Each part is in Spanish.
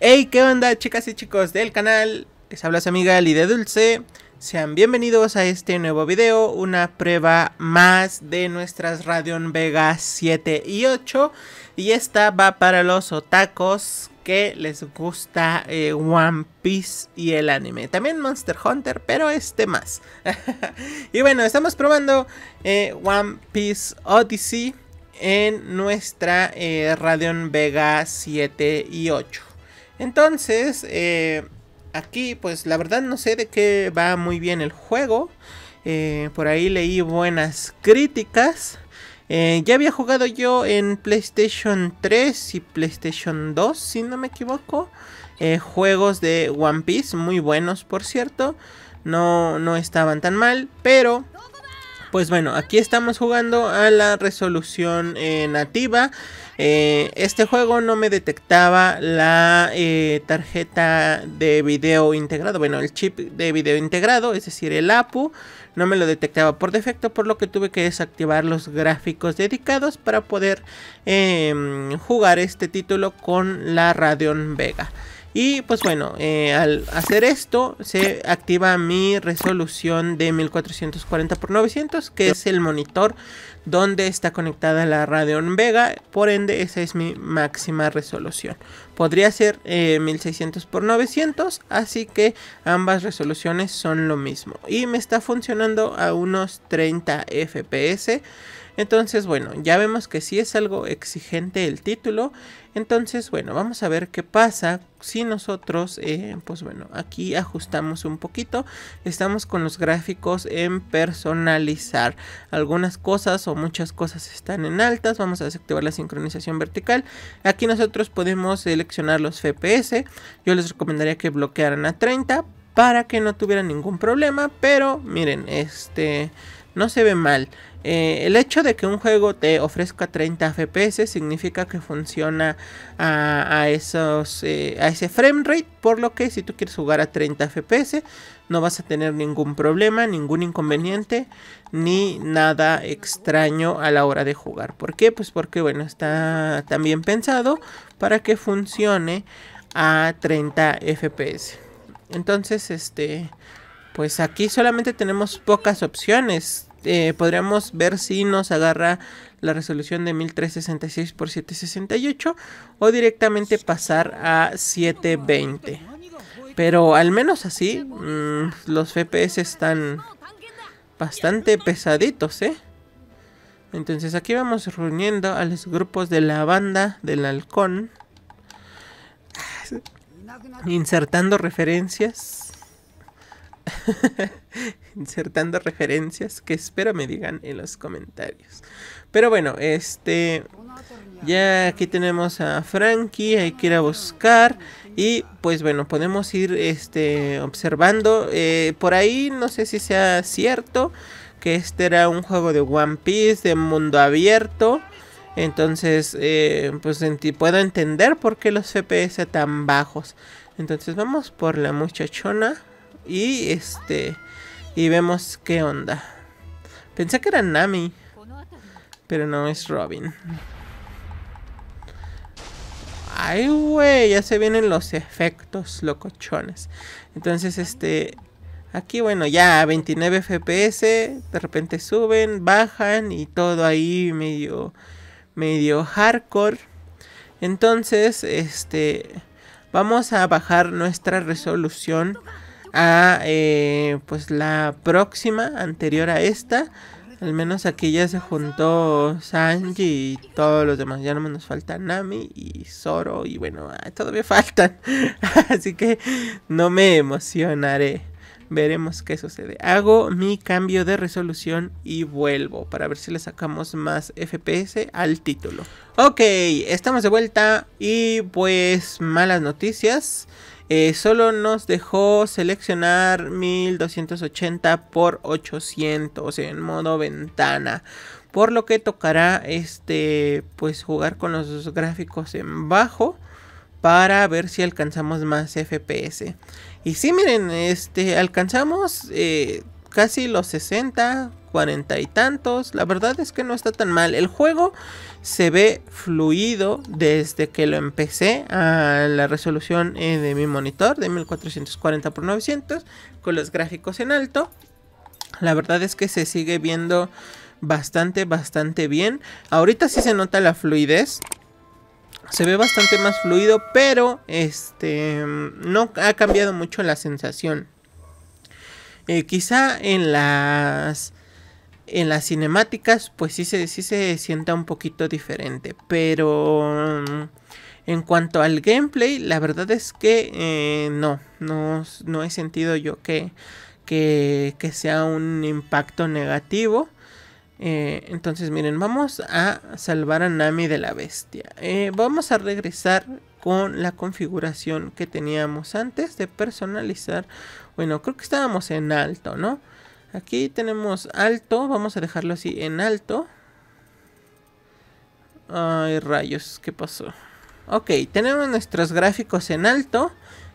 Hey, ¿qué onda chicas y chicos del canal? Les habla su amiga de Dulce. Sean bienvenidos a este nuevo video, una prueba más de nuestras Radeon Vega 7 y 8. Y esta va para los otacos que les gusta eh, One Piece y el anime. También Monster Hunter, pero este más. y bueno, estamos probando eh, One Piece Odyssey en nuestra eh, Radeon Vega 7 y 8. Entonces, aquí pues la verdad no sé de qué va muy bien el juego. por ahí leí buenas críticas. Eh, ya había jugado yo en PlayStation 3 y PlayStation 2, si no me equivoco. Eh, juegos de One Piece, muy buenos por cierto. No, no estaban tan mal, pero... Pues bueno, aquí estamos jugando a la resolución eh, nativa. Eh, este juego no me detectaba la eh, tarjeta de video integrado, bueno, el chip de video integrado, es decir, el APU, no me lo detectaba por defecto, por lo que tuve que desactivar los gráficos dedicados para poder em, jugar este título con la Radeon Vega. Y pues bueno, eh, al hacer esto se activa mi resolución de 1440x900, que es el monitor donde está conectada la Radeon Vega, por ende esa es mi máxima resolución. Podría ser 1600x900, eh, así que ambas resoluciones son lo mismo. Y me está funcionando a unos 30 fps. Entonces, bueno, ya vemos que sí es algo exigente el título. Entonces, bueno, vamos a ver qué pasa si nosotros, eh, pues bueno, aquí ajustamos un poquito. Estamos con los gráficos en personalizar. Algunas cosas o muchas cosas están en altas. Vamos a desactivar la sincronización vertical. Aquí nosotros podemos seleccionar los FPS. Yo les recomendaría que bloquearan a 30 para que no tuvieran ningún problema. Pero miren, este no se ve mal. Eh, el hecho de que un juego te ofrezca 30 FPS significa que funciona a, esos, eh, a ese frame rate, por lo que si tú quieres jugar a 30 FPS no vas a tener ningún problema, ningún inconveniente, ni nada extraño a la hora de jugar. ¿Por qué? Pues porque bueno, está también pensado para que funcione a 30 FPS. Entonces, este pues aquí solamente tenemos pocas opciones. Eh, podríamos ver si nos agarra la resolución de 1366 x 768 o directamente pasar a 720. Pero al menos así, mm, los FPS están bastante pesaditos, ¿eh? Entonces aquí vamos reuniendo a los grupos de la banda del halcón. Insertando referencias insertando referencias que espero me digan en los comentarios. Pero bueno, este... Ya aquí tenemos a Frankie, hay que ir a buscar. Y pues bueno, podemos ir este, observando. Eh, por ahí no sé si sea cierto que este era un juego de One Piece, de mundo abierto. Entonces, eh, pues puedo entender por qué los FPS tan bajos. Entonces vamos por la muchachona. Y este. Y vemos qué onda. Pensé que era Nami. Pero no es Robin. Ay, güey, ya se vienen los efectos locochones. Entonces, este... Aquí, bueno, ya 29 FPS. De repente suben, bajan y todo ahí medio... Medio hardcore. Entonces, este... Vamos a bajar nuestra resolución a eh, pues la próxima, anterior a esta. Al menos aquí ya se juntó Sanji y todos los demás. Ya no nos falta Nami y Zoro y bueno, todavía faltan. Así que no me emocionaré. Veremos qué sucede. Hago mi cambio de resolución y vuelvo para ver si le sacamos más FPS al título. Ok, estamos de vuelta y pues malas noticias. Eh, solo nos dejó seleccionar 1280 por 800 en modo ventana. Por lo que tocará este, pues jugar con los gráficos en bajo para ver si alcanzamos más FPS. Y si sí, miren, este, alcanzamos eh, casi los 60, cuarenta y tantos. La verdad es que no está tan mal. El juego se ve fluido desde que lo empecé a la resolución eh, de mi monitor de 1440x900 con los gráficos en alto. La verdad es que se sigue viendo bastante, bastante bien. Ahorita sí se nota la fluidez. Se ve bastante más fluido, pero este no ha cambiado mucho la sensación. Eh, quizá en las en las cinemáticas, pues sí se, sí se sienta un poquito diferente. Pero mm, en cuanto al gameplay, la verdad es que eh, no, no, he sentido yo que, que, sea un impacto negativo. Eh, entonces, miren, vamos a salvar a Nami de la bestia. Eh, vamos a regresar con la configuración que teníamos antes de personalizar. Bueno, creo que estábamos en alto, ¿no? Aquí tenemos alto, vamos a dejarlo así en alto. Ay, rayos, ¿qué pasó? Ok, tenemos nuestros gráficos en alto.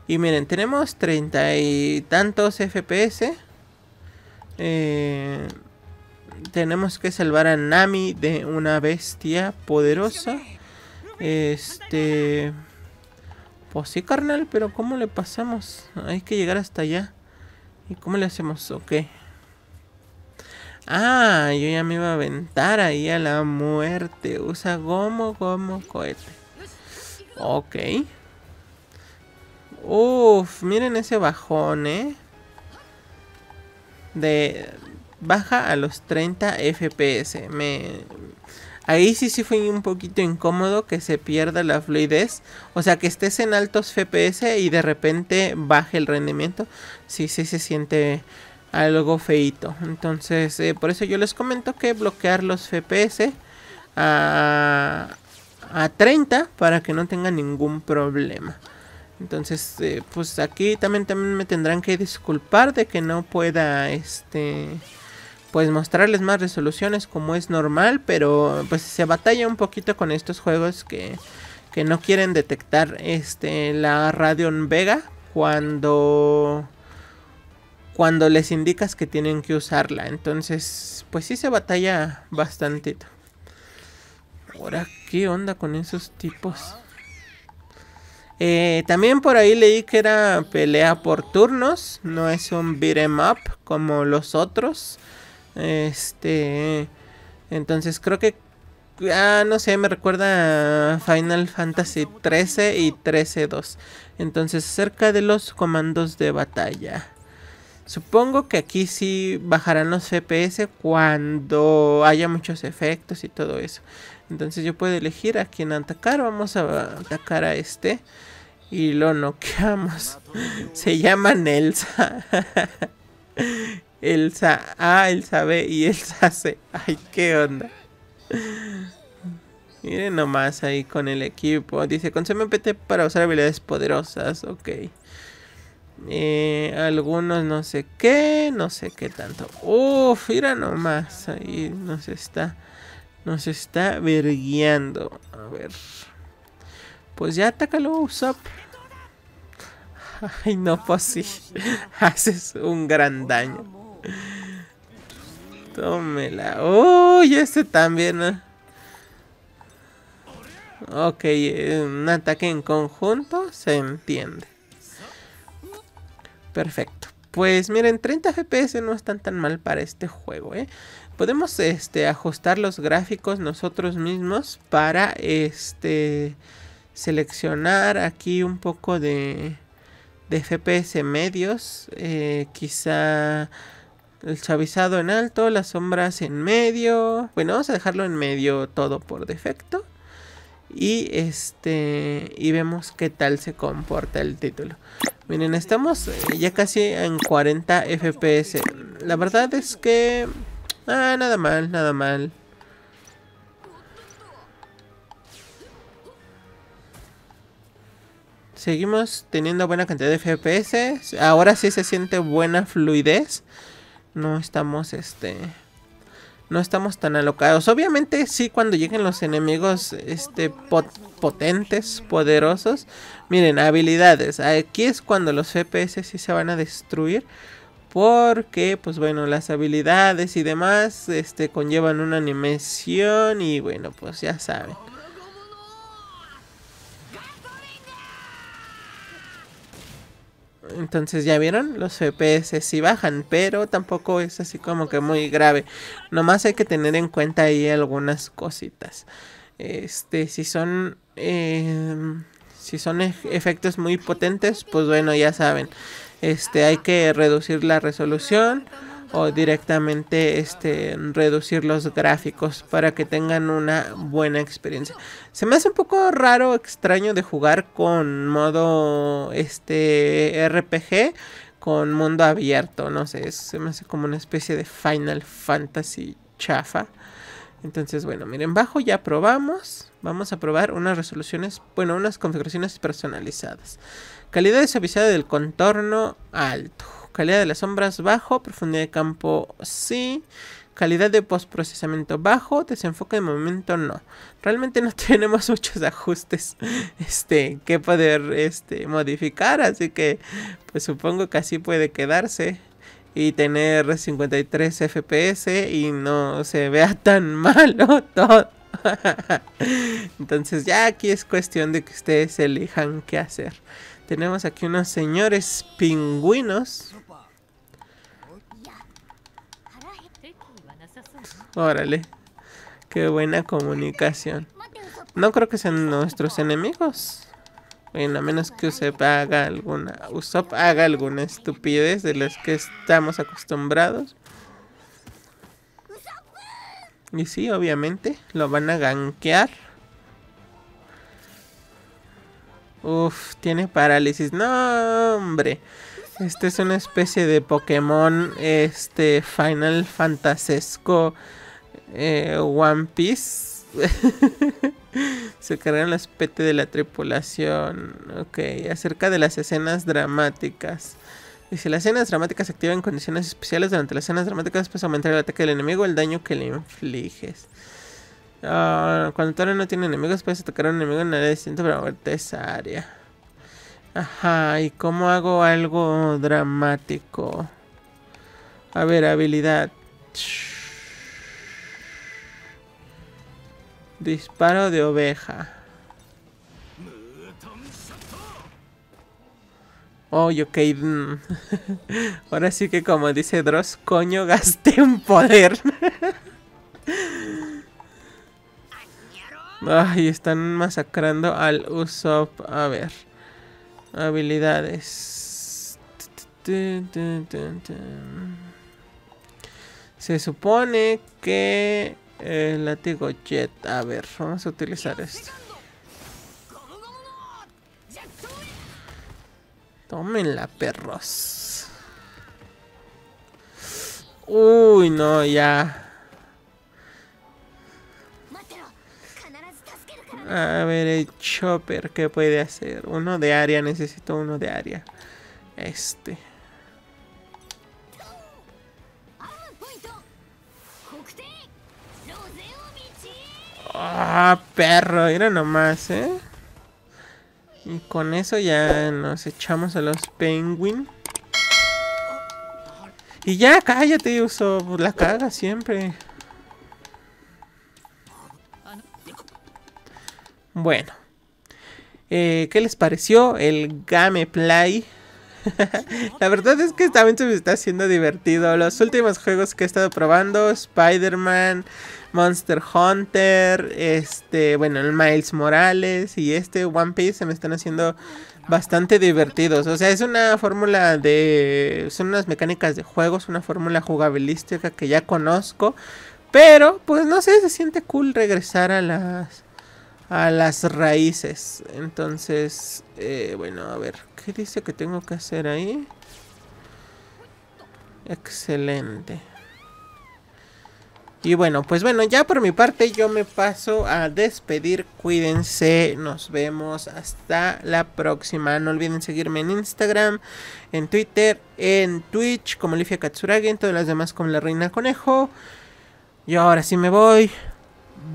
Y miren, tenemos treinta y tantos FPS. Eh, tenemos que salvar a Nami de una bestia poderosa. Este... Pues sí, carnal, pero ¿cómo le pasamos? Hay que llegar hasta allá. ¿Y cómo le hacemos? Ok. Ah, yo ya me iba a aventar ahí a la muerte. Usa gomo, gomo, cohete. Ok. Uf, miren ese bajón, ¿eh? De... Baja a los 30 FPS. Me... Ahí sí sí fue un poquito incómodo que se pierda la fluidez. O sea, que estés en altos FPS y de repente baje el rendimiento. Sí, sí se siente algo feito. Entonces, eh, por eso yo les comento que bloquear los FPS a, 30 para que no tengan ningún problema. Entonces, eh, pues aquí también, también me tendrán que disculpar de que no pueda, este, pues mostrarles más resoluciones como es normal, pero pues se batalla un poquito con estos juegos que, que no quieren detectar, este, la Radeon Vega cuando cuando les indicas que tienen que usarla. Entonces, pues sí se batalla bastante. Ahora, ¿qué onda con esos tipos? Eh, también por ahí leí que era pelea por turnos, no es un beat em up como los otros. Este, entonces creo que, ah, no sé, me recuerda Final Fantasy 13 y 13-2. Entonces, cerca de los comandos de batalla. Supongo que aquí sí bajarán los FPS cuando haya muchos efectos y todo eso. Entonces yo puedo elegir a quién atacar. Vamos a atacar a este. Y lo noqueamos. Se llama Nelsa. Elsa A, Elsa B y Elsa C. Ay, qué onda. Miren nomás ahí con el equipo. Dice, con CMPT para usar habilidades poderosas. Ok. Eh, algunos no sé qué, no sé qué tanto. Uf, mira nomás, ahí nos está, nos está verguiando. A ver. Pues ya atácalo, Usopp. Ay, no, pues sí. Haces un gran daño. Tómela. Uy, este también. Ok, eh, un ataque en conjunto se entiende. Perfecto. Pues miren, 30 FPS no están tan mal para este juego, ¿eh? Podemos este, ajustar los gráficos nosotros mismos para este seleccionar aquí un poco de, de FPS medios. Eh, quizá el chavizado en alto, las sombras en medio. Bueno, vamos a dejarlo en medio todo por defecto y este y vemos qué tal se comporta el título. Miren, estamos eh, ya casi en 40 FPS. La verdad es que ah, nada mal, nada mal. Seguimos teniendo buena cantidad de FPS. Ahora sí se siente buena fluidez. No estamos este no estamos tan alocados. Obviamente sí, cuando lleguen los enemigos este, potentes, poderosos. Miren, habilidades. Aquí es cuando los FPS sí se van a destruir. Porque, pues bueno, las habilidades y demás este, conllevan una animación y bueno, pues ya saben. Entonces ya vieron, los FPS sí bajan, pero tampoco es así como que muy grave. Nomás hay que tener en cuenta ahí algunas cositas. Este, si son... Em, si son efectos muy potentes, pues bueno, ya saben. Este, hay que reducir la resolución o directamente este, reducir los gráficos para que tengan una buena experiencia. Se me hace un poco raro, extraño de jugar con modo este RPG con mundo abierto, no sé, se me hace como una especie de Final Fantasy chafa. Entonces, bueno, miren, bajo ya probamos. Vamos a probar unas resoluciones, bueno, unas configuraciones personalizadas. Calidad de suavizada del contorno alto calidad de las sombras bajo, profundidad de campo sí, calidad de postprocesamiento bajo, desenfoque de movimiento no. Realmente no tenemos muchos ajustes este, que poder este, modificar, así que pues supongo que así puede quedarse y tener 53 FPS y no se vea tan malo todo. Entonces ya aquí es cuestión de que ustedes elijan qué hacer. Tenemos aquí unos señores pingüinos. Órale. Qué buena comunicación. No creo que sean nuestros enemigos. Bueno, a menos que Usopp haga alguna, haga alguna estupidez de las que estamos acostumbrados. Y sí, obviamente, lo van a gankear. Uf, tiene parálisis. No, hombre. Este es una especie de Pokémon, este, Final Fantasesco eh, One Piece. Se cargan las pete de la tripulación. Ok, acerca de las escenas dramáticas. Dice, las escenas dramáticas se activan en condiciones especiales. Durante las escenas dramáticas pues aumentar el ataque del enemigo o el daño que le infliges. Ah, cuando Tara no tiene enemigos, puedes atacar a un enemigo en área distinta para moverte esa área. Ajá, ¿y cómo hago algo dramático? A ver, habilidad. Disparo de oveja. Oh, ok. Mm. Ahora sí que como dice Dross, coño, gasté un poder. Ay, están masacrando al Usopp. A ver. Habilidades. Se supone que el látigo jet. A ver, vamos a utilizar esto. Tómenla, perros. Uy, no, ya. A ver, el Chopper, ¿qué puede hacer? Uno de área, necesito uno de área. Este. ¡Ah, perro! era nomás, ¿eh? Y con eso ya nos echamos a los penguin. Y ya, cállate, uso. La caga siempre. Bueno. Eh, ¿Qué les pareció el gameplay? la verdad es que también se me está haciendo divertido. Los últimos juegos que he estado probando, Spider-Man, Monster Hunter, este, bueno, el Miles Morales y este One Piece se me están haciendo bastante divertidos. O sea, es una fórmula de... Son unas mecánicas de juegos, una fórmula jugabilística que ya conozco. Pero, pues no sé, se siente cool regresar a las a las raíces. Entonces, eh, bueno, a ver, ¿qué dice que tengo que hacer ahí? Excelente. Y bueno, pues bueno, ya por mi parte yo me paso a despedir. Cuídense, nos vemos hasta la próxima. No olviden seguirme en Instagram, en Twitter, en Twitch como Lifia Katsuragi, en todas las demás como La Reina Conejo. Y ahora sí me voy.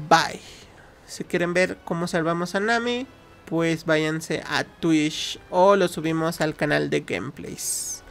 Bye. Si quieren ver cómo salvamos a Nami, pues váyanse a Twitch o lo subimos al canal de gameplays.